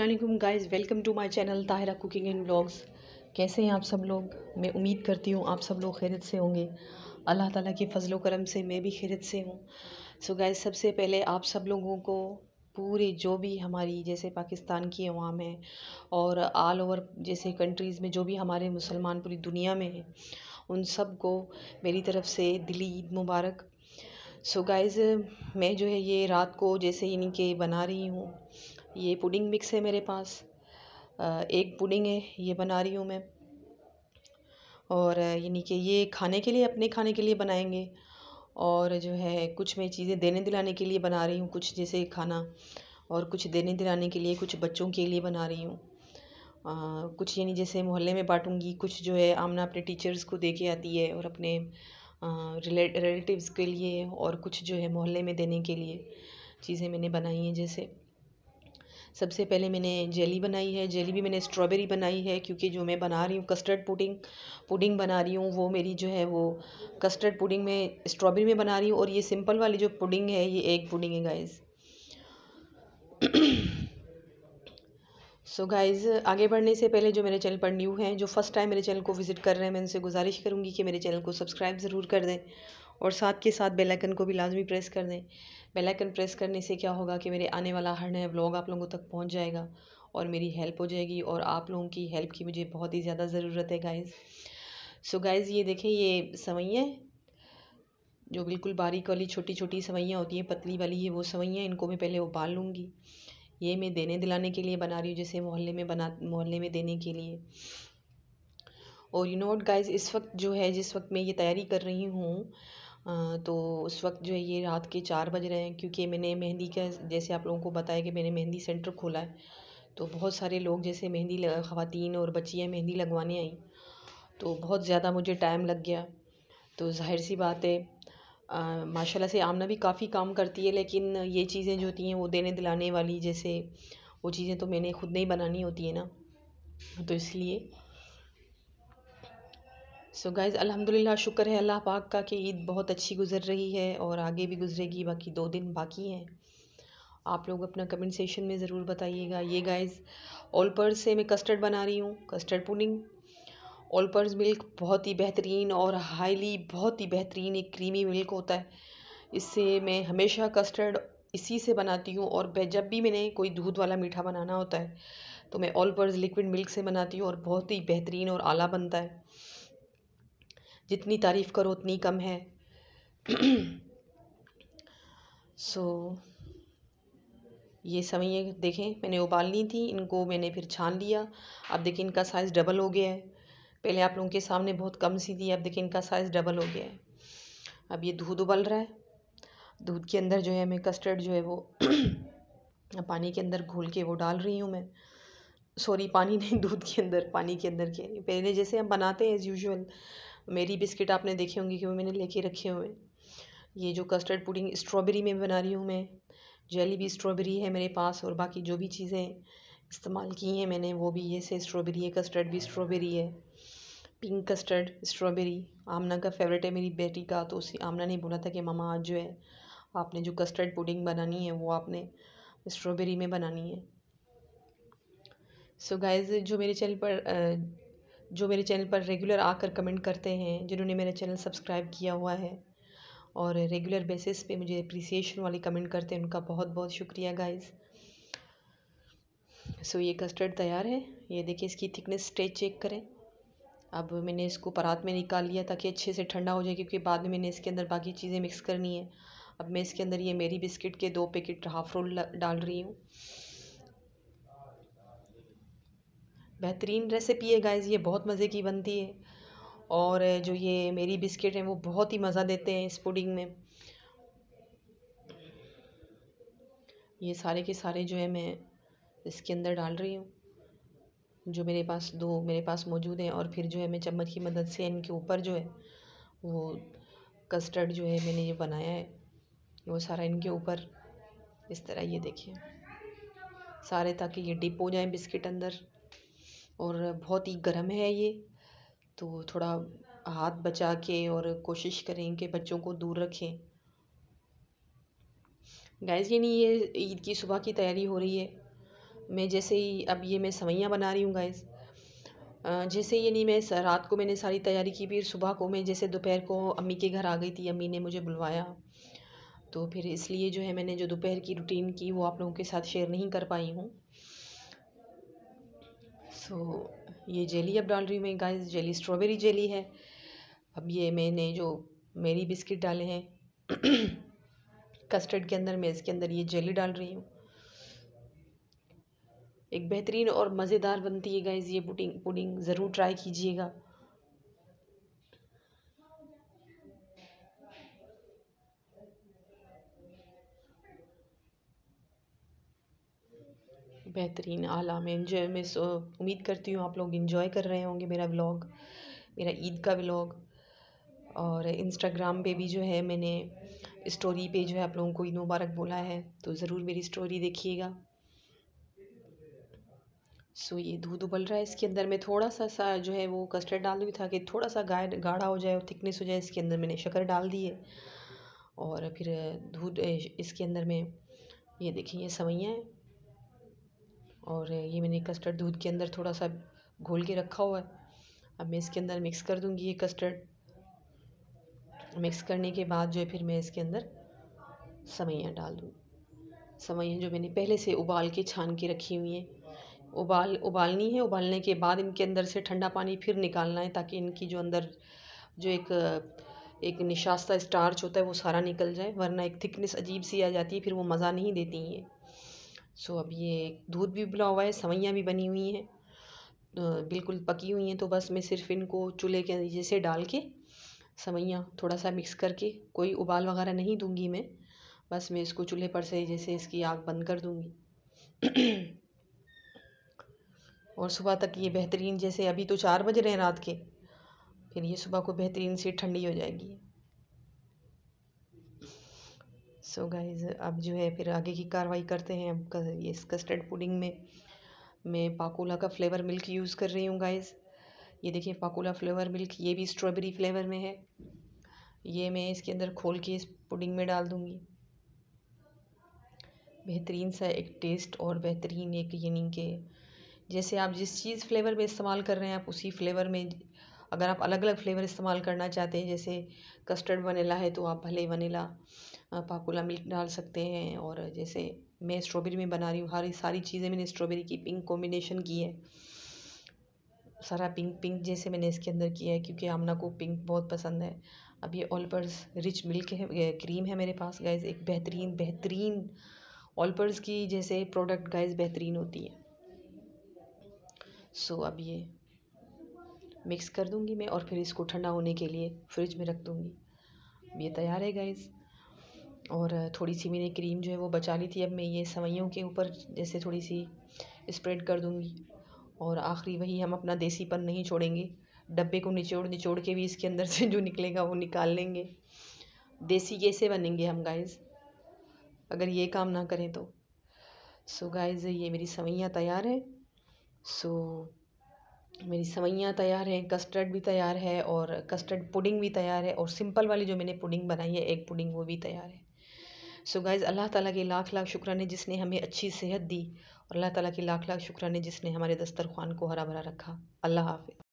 Aslam guys welcome to my channel Tahira cooking and blogs कैसे हैं आप सब लोग मैं उम्मीद करती हूँ आप सब लोग खैरत से होंगे अल्लाह ताला के फजल करम से मैं भी खैरत से हूँ सो गाइज़ सबसे पहले आप सब लोगों को पूरे जो भी हमारी जैसे पाकिस्तान की अवाम है और आल ओवर जैसे कंट्रीज़ में जो भी हमारे मुसलमान पूरी दुनिया में हैं उन सब को मेरी तरफ़ से दिली ईद मुबारक सो so गाइज़ मैं जो है ये रात को जैसे यानी कि बना रही हूँ ये पुडिंग मिक्स है मेरे पास एक पुडिंग है ये बना रही हूँ मैं और यानी कि ये खाने के लिए अपने खाने के लिए बनाएंगे और जो है कुछ मैं चीज़ें देने दिलाने के लिए बना रही हूँ कुछ जैसे खाना और कुछ देने दिलाने के लिए कुछ बच्चों के लिए बना रही हूँ कुछ यानी जैसे मोहल्ले में बांटूँगी कुछ जो है आमना अपने टीचर्स को दे के आती है और अपने रिलेटिव्स के लिए और कुछ जो है मोहल्ले में देने के लिए चीज़ें मैंने बनाई हैं जैसे सबसे पहले मैंने जेली बनाई है जेली भी मैंने स्ट्रॉबेरी बनाई है क्योंकि जो मैं बना रही हूँ कस्टर्ड पुडिंग पुडिंग बना रही हूँ वो मेरी जो है वो कस्टर्ड पुडिंग में स्ट्रॉबेरी में बना रही हूँ और ये सिंपल वाली जो पुडिंग है ये एग पुडिंग है गाइज़ सो गाइज़ आगे बढ़ने से पहले जो मेरे चैनल पर न्यू हैं जो फर्स्ट टाइम मेरे चैनल को विज़िट कर रहे हैं मैं उनसे गुजारिश करूँगी कि मेरे चैनल को सब्सक्राइब ज़रूर कर दें और साथ के साथ बेल आइकन को भी लाजमी प्रेस कर दें बेल आइकन प्रेस करने से क्या होगा कि मेरे आने वाला हर नया व्लॉग आप लोगों तक पहुंच जाएगा और मेरी हेल्प हो जाएगी और आप लोगों की हेल्प की मुझे बहुत ही ज़्यादा ज़रूरत है गाइज़ सो गाइज़ ये देखें ये सवैयाँ जो बिल्कुल बारीक वाली छोटी छोटी सवैयाँ होती हैं पतली वाली ये वो सवैयाँ इनको मैं पहले उबाल लूँगी ये मैं देने दिलाने के लिए बना रही हूँ जैसे मोहल्ले में बना मोहल्ले में देने के लिए और यू नोट गाइस इस वक्त जो है जिस वक्त मैं ये तैयारी कर रही हूँ तो उस वक्त जो है ये रात के चार बज रहे हैं क्योंकि मैंने मेहंदी का जैसे आप लोगों को बताया कि मैंने मेहंदी सेंटर खोला है तो बहुत सारे लोग जैसे मेहंदी ख़वान और बच्चियाँ मेहंदी लगवाने आई तो बहुत ज़्यादा मुझे टाइम लग गया तो जाहिर सी बात है माशाल्लाह से आमना भी काफ़ी काम करती है लेकिन ये चीज़ें जो होती हैं वो देने दिलाने वाली जैसे वो चीज़ें तो मैंने ख़ुद नहीं बनानी होती है ना तो इसलिए सो गाइज़ अलहमदिल्ला शुक्र है अल्लाह पाक का कि ईद बहुत अच्छी गुजर रही है और आगे भी गुजरेगी बाकी दो दिन बाकी हैं आप लोग अपना कमेंट सेशन में ज़रूर बताइएगा ये गाइज़ ओलपर्स से मैं कस्टर्ड बना रही हूँ कस्टर्ड पुनिंग ओलपर्स मिल्क बहुत ही बेहतरीन और हाईली बहुत ही बेहतरीन एक क्रीमी मिल्क होता है इससे मैं हमेशा कस्टर्ड इसी से बनाती हूँ और जब भी मैंने कोई दूध वाला मीठा बनाना होता है तो मैं ऑल लिक्विड मिल्क से बनाती हूँ और बहुत ही बेहतरीन और आला बनता है जितनी तारीफ़ करो उतनी कम है सो ये सवैयाँ देखें मैंने उबालनी थी इनको मैंने फिर छान लिया अब देखिए इनका साइज़ डबल हो गया है पहले आप लोगों के सामने बहुत कम सी थी अब देखिए इनका साइज़ डबल हो गया है अब ये दूध उबल रहा है दूध के अंदर जो है मैं कस्टर्ड जो है वो पानी के अंदर घोल के वो डाल रही हूँ मैं सॉरी पानी नहीं दूध के अंदर पानी के अंदर के पहले जैसे हम बनाते हैं एज़ यूजल मेरी बिस्किट आपने देखे होंगे कि वो मैंने लेके रखे हुए हैं ये जो कस्टर्ड पुडिंग स्ट्रॉबेरी में बना रही हूँ मैं जेली भी स्ट्रॉबेरी है मेरे पास और बाकी जो भी चीज़ें इस्तेमाल की हैं मैंने वो भी ये से स्ट्रॉबेरी है कस्टर्ड भी स्ट्रॉबेरी है पिंक कस्टर्ड स्ट्रॉबेरी आमना का फेवरेट है मेरी बेटी का तो उसी आमना ने बोला था कि मामा आज जो है आपने जो कस्टर्ड पुडिंग बनानी है वो आपने स्ट्रॉबेरी में बनानी है सो so गाइज जो मेरे चैनल पर जो मेरे चैनल पर रेगुलर आकर कमेंट करते हैं जिन्होंने मेरा चैनल सब्सक्राइब किया हुआ है और रेगुलर बेसिस पे मुझे अप्रिसिएशन वाली कमेंट करते हैं उनका बहुत बहुत शुक्रिया गाइस सो ये कस्टर्ड तैयार है ये देखिए इसकी थिकनेस स्टेज चेक करें अब मैंने इसको परात में निकाल लिया ताकि अच्छे से ठंडा हो जाए क्योंकि बाद में मैंने इसके अंदर बाकी चीज़ें मिक्स करनी है अब मैं इसके अंदर ये मेरी बिस्किट के दो पैकेट हाफ रोल डाल रही हूँ बेहतरीन रेसिपी है गाइज़ ये बहुत मज़े की बनती है और जो ये मेरी बिस्किट हैं वो बहुत ही मज़ा देते हैं इस पुडिंग में ये सारे के सारे जो है मैं इसके अंदर डाल रही हूँ जो मेरे पास दो मेरे पास मौजूद हैं और फिर जो है मैं चम्मच की मदद से इनके ऊपर जो है वो कस्टर्ड जो है मैंने ये बनाया है वो सारा इनके ऊपर इस तरह ये देखिए सारे ताकि ये डिप हो जाए बिस्किट अंदर और बहुत ही गर्म है ये तो थोड़ा हाथ बचा के और कोशिश करें कि बच्चों को दूर रखें गैस नहीं ये ईद की सुबह की तैयारी हो रही है मैं जैसे ही अब ये मैं सवैयाँ बना रही हूँ गैस जैसे नहीं मैं रात को मैंने सारी तैयारी की फिर सुबह को मैं जैसे दोपहर को अम्मी के घर आ गई थी अम्मी ने मुझे बुलवाया तो फिर इसलिए जो है मैंने जो दोपहर की रूटीन की वो आप लोगों के साथ शेयर नहीं कर पाई हूँ सो so, ये जेली अब डाल रही हूँ मैं गाइस जेली स्ट्रॉबेरी जेली है अब ये मैंने जो मेरी बिस्किट डाले हैं कस्टर्ड के अंदर मैं इसके अंदर ये जेली डाल रही हूँ एक बेहतरीन और मज़ेदार बनती है गाइस ये पुडिंग पुडिंग ज़रूर ट्राई कीजिएगा बेहतरीन आला में इन्जॉय में सो उम्मीद करती हूँ आप लोग इन्जॉय कर रहे होंगे मेरा व्लॉग मेरा ईद का व्लॉग और इंस्टाग्राम पे भी जो है मैंने स्टोरी पे जो है आप लोगों को ईद मुबारक बोला है तो ज़रूर मेरी स्टोरी देखिएगा सो ये दूध उबल रहा है इसके अंदर मैं थोड़ा सा सा जो है वो कस्टर्ड डाल दूँ कि थोड़ा सा गाढ़ गाढ़ा हो जाए और थिकनेस हो जाए इसके अंदर मैंने शक्कर डाल दी है और फिर दूध इसके अंदर में ये देखिए ये सवैयाँ हैं और ये मैंने कस्टर्ड दूध के अंदर थोड़ा सा घोल के रखा हुआ है अब मैं इसके अंदर मिक्स कर दूँगी ये कस्टर्ड मिक्स करने के बाद जो है फिर मैं इसके अंदर सवैयाँ डाल दूँ सवैयाँ जो मैंने पहले से उबाल के छान के रखी हुई हैं उबाल उबालनी है उबालने के बाद इनके अंदर से ठंडा पानी फिर निकालना है ताकि इनकी जो अंदर जो एक एक निशास्ता स्टार्च होता है वो सारा निकल जाए वरना एक थिकनेस अजीब सी आ जाती है फिर वो मज़ा नहीं देती हैं सो अब ये दूध भी उबला हुआ है सवैयाँ भी बनी हुई हैं बिल्कुल पकी हुई हैं तो बस मैं सिर्फ इनको चूल्हे के नीचे से डाल के सवैयाँ थोड़ा सा मिक्स करके कोई उबाल वगैरह नहीं दूंगी मैं बस मैं इसको चूल्हे पर से जैसे इसकी आग बंद कर दूंगी और सुबह तक ये बेहतरीन जैसे अभी तो चार बज रहे हैं रात के फिर ये सुबह को बेहतरीन सी ठंडी हो जाएगी सो so गाइज अब जो है फिर आगे की कार्रवाई करते हैं अब ये इस कस्टर्ड पुडिंग में मैं पाकोला का फ्लेवर मिल्क यूज़ कर रही हूँ गाइज़ ये देखिए पाकोला फ्लेवर मिल्क ये भी स्ट्रॉबेरी फ्लेवर में है ये मैं इसके अंदर खोल के इस पुडिंग में डाल दूँगी बेहतरीन सा एक टेस्ट और बेहतरीन एक यानी कि जैसे आप जिस चीज़ फ्लेवर में इस्तेमाल कर रहे हैं आप उसी फ्लेवर में अगर आप अलग अलग फ्लेवर इस्तेमाल करना चाहते हैं जैसे कस्टर्ड वनीला है तो आप भले वनीला पाकुला मिल्क डाल सकते हैं और जैसे मैं स्ट्रॉबेरी में बना रही हूँ हर सारी चीज़ें मैंने स्ट्रॉबेरी की पिंक कॉम्बिनेशन की है सारा पिंक पिंक जैसे मैंने इसके अंदर किया है क्योंकि आमना को पिंक बहुत पसंद है अब ये ऑलपर्स रिच मिल्क है क्रीम है मेरे पास गैस एक बेहतरीन बेहतरीन ऑलपर्स की जैसे प्रोडक्ट गाइज बेहतरीन होती है सो so, अब ये मिक्स कर दूंगी मैं और फिर इसको ठंडा होने के लिए फ्रिज में रख दूंगी ये तैयार है गाइज़ और थोड़ी सी मैंने क्रीम जो है वो बचा ली थी अब मैं ये सवैयों के ऊपर जैसे थोड़ी सी स्प्रेड कर दूँगी और आखिरी वही हम अपना देसीपन नहीं छोड़ेंगे डब्बे को निचोड़ निचोड़ के भी इसके अंदर से जो निकलेगा वो निकाल लेंगे देसी कैसे बनेंगे हम गाइस अगर ये काम ना करें तो सो so गाइस ये मेरी सवैयाँ तैयार हैं सो so, मेरी सवैयाँ तैयार हैं कस्टर्ड भी तैयार है और कस्टर्ड पुडिंग भी तैयार है और सिंपल वाली जो मैंने पुडिंग बनाई है एक पुडिंग वो भी तैयार है सो गाइज़ अल्लाह ताला के लाख लाख शुक्र ने जिसने हमें अच्छी सेहत दी और अल्लाह ताला के लाख लाख शुक्र ने जिसने हमारे दस्तरखान को हरा भरा रखा अल्लाह हाफि